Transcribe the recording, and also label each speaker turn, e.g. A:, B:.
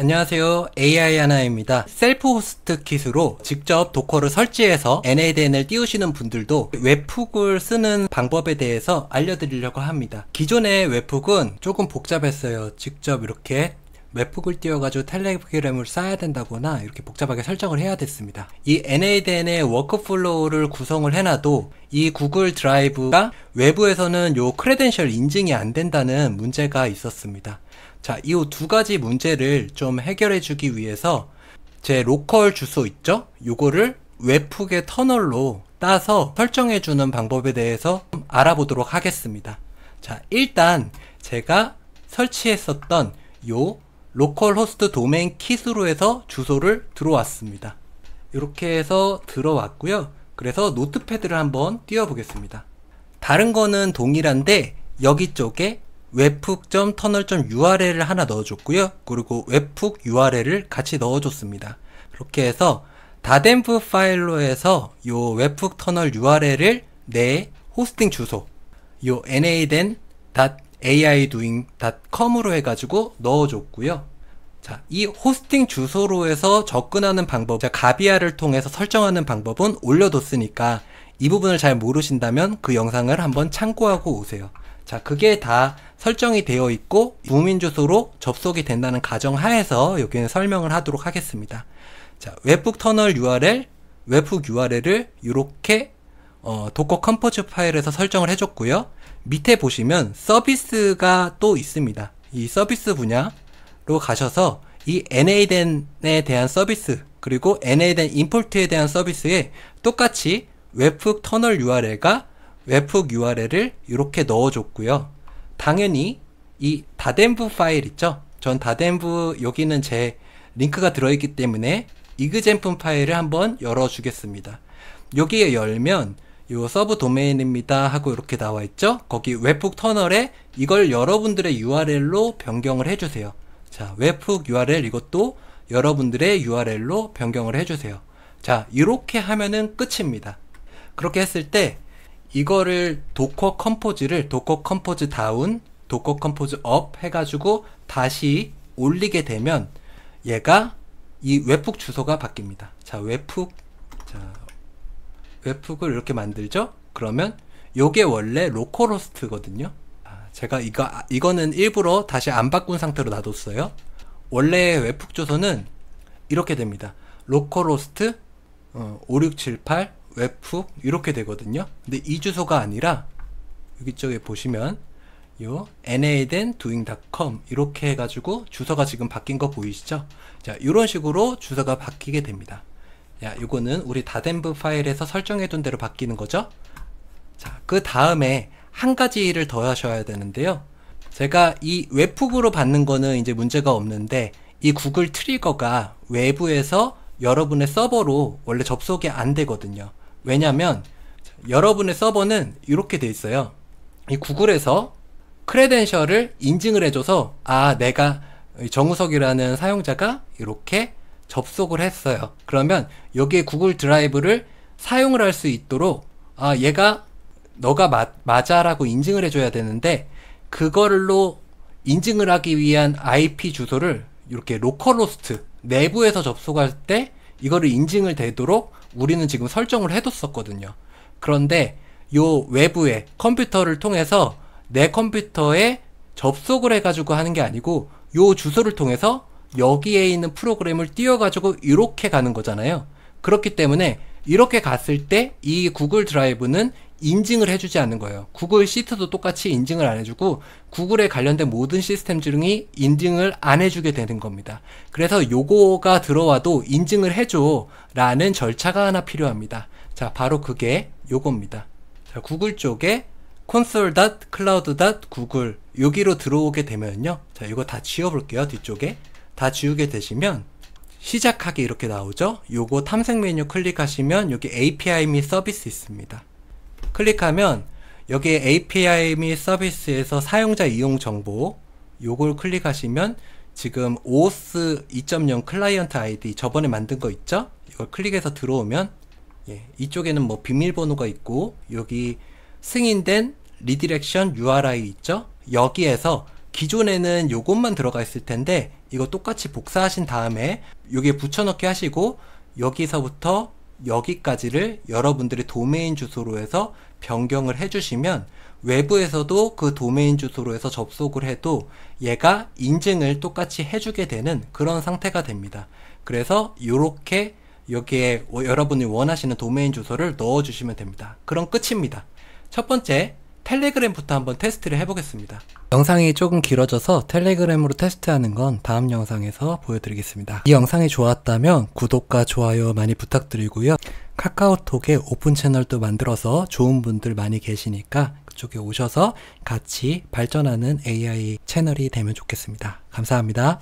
A: 안녕하세요 AI 하나입니다 셀프 호스트 킷으로 직접 도커를 설치해서 NADN을 띄우시는 분들도 웹훅을 쓰는 방법에 대해서 알려드리려고 합니다 기존의 웹훅은 조금 복잡했어요 직접 이렇게 웹북을 띄워가지고 텔레그램을 쌓아야 된다거나 이렇게 복잡하게 설정을 해야 됐습니다. 이 NADN의 워크플로우를 구성을 해놔도 이 구글 드라이브가 외부에서는 요 크레덴셜 인증이 안 된다는 문제가 있었습니다. 자, 이 두 가지 문제를 좀 해결해 주기 위해서 제 로컬 주소 있죠? 요거를 웹북의 터널로 따서 설정해 주는 방법에 대해서 알아보도록 하겠습니다. 자, 일단 제가 설치했었던 요 로컬 호스트 도메인 키스로 해서 주소를 들어왔습니다. 이렇게 해서 들어왔고요. 그래서 노트패드를 한번 띄워보겠습니다. 다른 거는 동일한데 여기 쪽에 webhook.tunnel.url을 하나 넣어줬고요. 그리고 webhook url을 같이 넣어줬습니다. 이렇게 해서 다덴프 파일로 해서 요 webhook 터널 url을 내 호스팅 주소 요 naden aidoing.com으로 해가지고 넣어줬고요. 자, 이 호스팅 주소로에서 접근하는 방법, 자, 가비아를 통해서 설정하는 방법은 올려뒀으니까 이 부분을 잘 모르신다면 그 영상을 한번 참고하고 오세요. 자, 그게 다 설정이 되어 있고 무민 주소로 접속이 된다는 가정 하에서 여기는 설명을 하도록 하겠습니다. 자, 웹북 터널 URL, 웹북 URL을 이렇게 어, 도커 컴포즈 파일에서 설정을 해줬고요. 밑에 보시면 서비스가 또 있습니다. 이 서비스 분야로 가셔서 이 NAden에 대한 서비스 그리고 NAden 임포트에 대한 서비스에 똑같이 웹훅 터널 URL과 웹훅 URL을 이렇게 넣어줬고요. 당연히 이 다덴부 파일 있죠? 전 다덴부 여기는 제 링크가 들어있기 때문에 이그젠품 파일을 한번 열어주겠습니다. 여기에 열면 요 서브 도메인입니다 하고 이렇게 나와 있죠 거기 웹북 터널에 이걸 여러분들의 URL로 변경을 해주세요 자웹북 URL 이것도 여러분들의 URL로 변경을 해주세요 자 이렇게 하면은 끝입니다 그렇게 했을 때 이거를 도커 컴포즈를 도커 컴포즈 다운 도커 컴포즈 업 해가지고 다시 올리게 되면 얘가 이 웹북 주소가 바뀝니다 자 웹북 자 그래을 이렇게 만들죠? 그러면 요게 원래 로컬호스트거든요. 아, 제가 이거 아, 이거는 일부러 다시 안 바꾼 상태로 놔뒀어요. 원래 웹북 조소는 이렇게 됩니다. 로컬호스트 5678 어, 웹북 이렇게 되거든요. 근데 이 주소가 아니라 여기 쪽에 보시면 요 nadendoing.com 이렇게 해가지고 주소가 지금 바뀐 거 보이시죠? 자 이런 식으로 주소가 바뀌게 됩니다. 야, 이거는 우리 다덴브 파일에서 설정해둔 대로 바뀌는 거죠. 자, 그 다음에 한 가지 일을 더 하셔야 되는데요. 제가 이웹북으로 받는 거는 이제 문제가 없는데 이 구글 트리거가 외부에서 여러분의 서버로 원래 접속이 안 되거든요. 왜냐면 여러분의 서버는 이렇게 돼 있어요. 이 구글에서 크레덴셜을 인증을 해줘서 아 내가 정우석이라는 사용자가 이렇게 접속을 했어요. 그러면 여기에 구글 드라이브를 사용을 할 수 있도록 아 얘가 너가 맞, 맞아라고 인증을 해줘야 되는데 그걸로 인증을 하기 위한 IP 주소를 이렇게 로컬로스트 내부에서 접속할 때 이거를 인증을 되도록 우리는 지금 설정을 해뒀었거든요. 그런데 요 외부에 컴퓨터를 통해서 내 컴퓨터에 접속을 해가지고 하는 게 아니고 요 주소를 통해서 여기에 있는 프로그램을 띄워가지고 이렇게 가는 거잖아요. 그렇기 때문에 이렇게 갔을 때 이 구글 드라이브는 인증을 해주지 않는 거예요. 구글 시트도 똑같이 인증을 안 해주고 구글에 관련된 모든 시스템 지 중이 인증을 안 해주게 되는 겁니다. 그래서 요거가 들어와도 인증을 해줘 라는 절차가 하나 필요합니다. 자 바로 그게 요겁니다. 자 구글 쪽에 console.cloud.google 여기로 들어오게 되면요. 자 이거 다 지워볼게요 뒤쪽에. 다 지우게 되시면 시작하기 이렇게 나오죠 요거 탐색 메뉴 클릭하시면 여기 API 및 서비스 있습니다 클릭하면 여기 API 및 서비스에서 사용자 이용 정보 요걸 클릭하시면 지금 OS 2.0 클라이언트 아이디 저번에 만든 거 있죠 이걸 클릭해서 들어오면 예, 이쪽에는 뭐 비밀번호가 있고 여기 승인된 리디렉션 URI 있죠 여기에서 기존에는 요것만 들어가 있을 텐데 이거 똑같이 복사하신 다음에 여기에 붙여넣기 하시고 여기서부터 여기까지를 여러분들의 도메인 주소로 해서 변경을 해주시면 외부에서도 그 도메인 주소로 해서 접속을 해도 얘가 인증을 똑같이 해주게 되는 그런 상태가 됩니다. 그래서 이렇게 여기에 어, 여러분이 원하시는 도메인 주소를 넣어주시면 됩니다. 그럼 끝입니다. 첫 번째, 텔레그램부터 한번 테스트를 해보겠습니다. 영상이 조금 길어져서 텔레그램으로 테스트하는 건 다음 영상에서 보여드리겠습니다. 이 영상이 좋았다면 구독과 좋아요 많이 부탁드리고요. 카카오톡에 오픈 채널도 만들어서 좋은 분들 많이 계시니까 그쪽에 오셔서 같이 발전하는 AI 채널이 되면 좋겠습니다. 감사합니다.